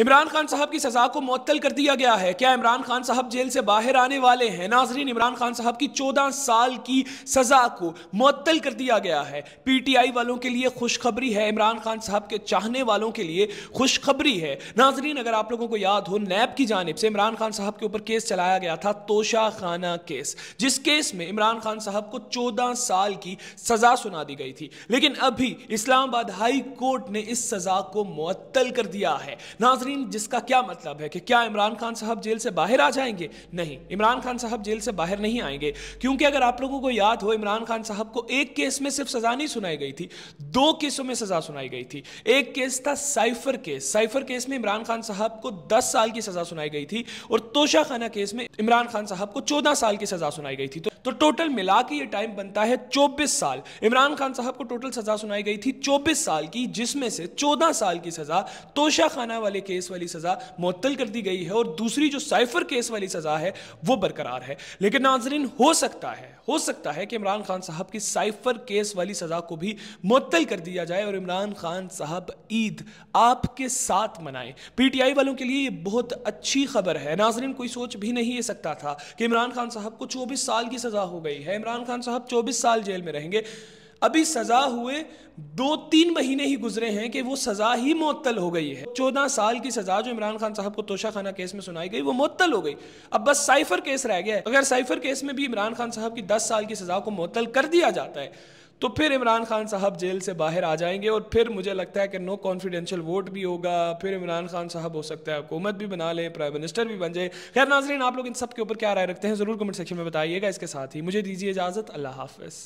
इमरान खान साहब की सजा को मअतल कर दिया गया है क्या इमरान खान साहब जेल से बाहर आने वाले हैं नाजरीन इमरान खान साहब की चौदह साल की सजा को मअतल कर दिया गया है पीटीआई वालों के लिए खुशखबरी है इमरान खान साहब के चाहने वालों के लिए खुशखबरी है नाजरीन अगर आप लोगों को याद हो नैब की जानब से इमरान खान साहब के ऊपर केस चलाया गया था तोशा खाना केस जिस केस में इमरान खान साहब को चौदह साल की सजा सुना दी गई थी लेकिन अभी इस्लामाबाद हाई कोर्ट ने इस सजा को मअतल कर दिया है ना नाजरीन जिसका क्या मतलब है कि क्या इमरान खान साहब जेल से बाहर आ जाएंगे नहीं इमरान खान साहब जेल से बाहर नहीं आएंगे क्योंकि अगर आप लोगों को याद हो इमरान खान साहब को एक केस में सिर्फ सज़ा नहीं सुनाई गई थी दो केसों में सज़ा सुनाई गई थी एक केस था साइफर केस साइफर केस में इमरान खान साहब को दस साल की सज़ा सुनाई गई थी और तोशाखाना केस में इमरान खान साहब को चौदह साल की सज़ा सुनाई गई थी तो तो टोटल मिला के ये टाइम बनता है 24 साल इमरान खान साहब को टोटल सजा सुनाई गई थी 24 साल की जिसमें से 14 साल की सजा तोशाखाना वाले केस वाली सज़ा मअतल कर दी गई है और दूसरी जो साइफर केस वाली सज़ा है वो बरकरार है लेकिन नाजरीन हो सकता है हो सकता है कि इमरान खान साहब की साइफर केस वाली सज़ा को भी मअतल कर दिया जाए और इमरान खान साहब ईद आपके साथ मनाएं पीटीआई वालों के लिए ये बहुत अच्छी खबर है नाजरीन कोई सोच भी नहीं ये सकता था कि इमरान खान साहब को चौबीस साल की सज़ा हो गई है इमरान खान साहब चौबीस साल जेल में रहेंगे अभी सज़ा हुए दो तीन महीने ही गुजरे हैं कि वो सज़ा ही मअतल हो गई है चौदह साल की सज़ा जो इमरान खान साहब को तोशा खाना केस में सुनाई गई वो मअतल हो गई अब बस साइफर केस रह गया है अगर साइफर केस में भी इमरान खान साहब की दस साल की सज़ा को मअतल कर दिया जाता है तो फिर इमरान खान साहब जेल से बाहर आ जाएंगे और फिर मुझे लगता है कि नो कॉन्फिडेंशियल वोट भी होगा फिर इमरान खान साहब हो सकता है हुकूमत भी बना लें प्राइम मिनिस्टर भी बन जाए खैर नाजरीन आप लोग इन सब के ऊपर क्या राय रखते हैं ज़रूर कमेंट सेक्शन में बताइएगा इसके साथ ही मुझे दीजिए इजाज़त अल्लाह हाफिज़